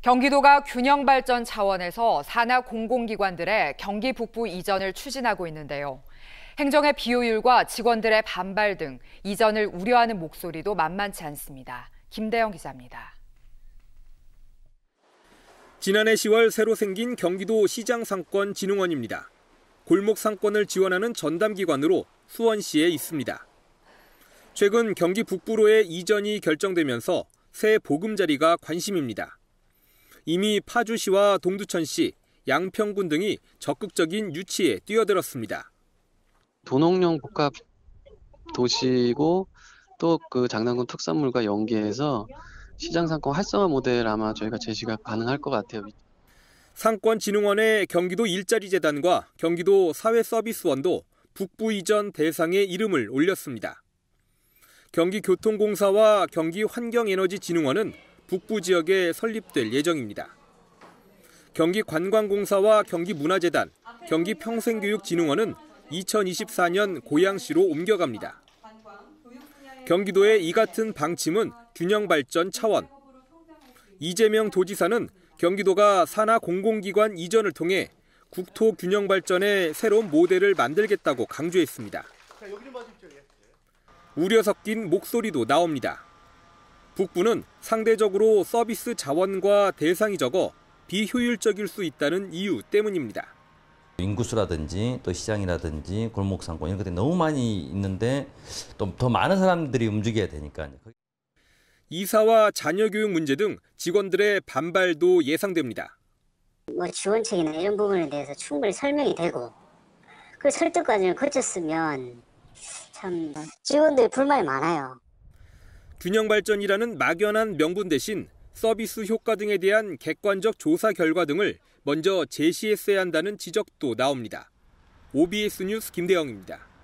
경기도가 균형 발전 차원에서 산하 공공기관들의 경기 북부 이전을 추진하고 있는데요. 행정의 비효율과 직원들의 반발 등 이전을 우려하는 목소리도 만만치 않습니다. 김대영 기자입니다. 지난해 10월 새로 생긴 경기도 시장 상권 진흥원입니다. 골목 상권을 지원하는 전담 기관으로 수원시에 있습니다. 최근 경기 북부로의 이전이 결정되면서 새 보금자리가 관심입니다. 이미 파주시와 동두천시, 양평군 등이 적극적인 유치에 뛰어들었습니다. 도농용 복합 도시고 또 그장난군 특산물과 연계해서 시장 상권 활성화 모델 아마 저희가 제시가 가능할 것 같아요. 상권진흥원의 경기도 일자리재단과 경기도 사회서비스원도 북부 이전 대상에 이름을 올렸습니다. 경기교통공사와 경기환경에너지진흥원은 북부 지역에 설립될 예정입니다. 경기관광공사와 경기문화재단, 경기평생교육진흥원은 2024년 고양시로 옮겨갑니다. 경기도의 이 같은 방침은 균형발전 차원. 이재명 도지사는 경기도가 산하 공공기관 이전을 통해 국토 균형 발전의 새로운 모델을 만들겠다고 강조했습니다. 우려 섞인 목소리도 나옵니다. 북부는 상대적으로 서비스 자원과 대상이 적어 비효율적일 수 있다는 이유 때문입니다. 인구수라든지 또 시장이라든지 골목 상권 이런 것들이 너무 많이 있는데 또 더 많은 사람들이 움직여야 되니까. 이사와 자녀 교육 문제 등 직원들의 반발도 예상됩니다. 뭐 지원책이나 이런 부분에 대해서 충분히 설명이 되고 그 설득 과정을 거쳤으면 참 직원들 불만이 많아요. 균형 발전이라는 막연한 명분 대신 서비스 효과 등에 대한 객관적 조사 결과 등을 먼저 제시했어야 한다는 지적도 나옵니다. OBS 뉴스 김대영입니다.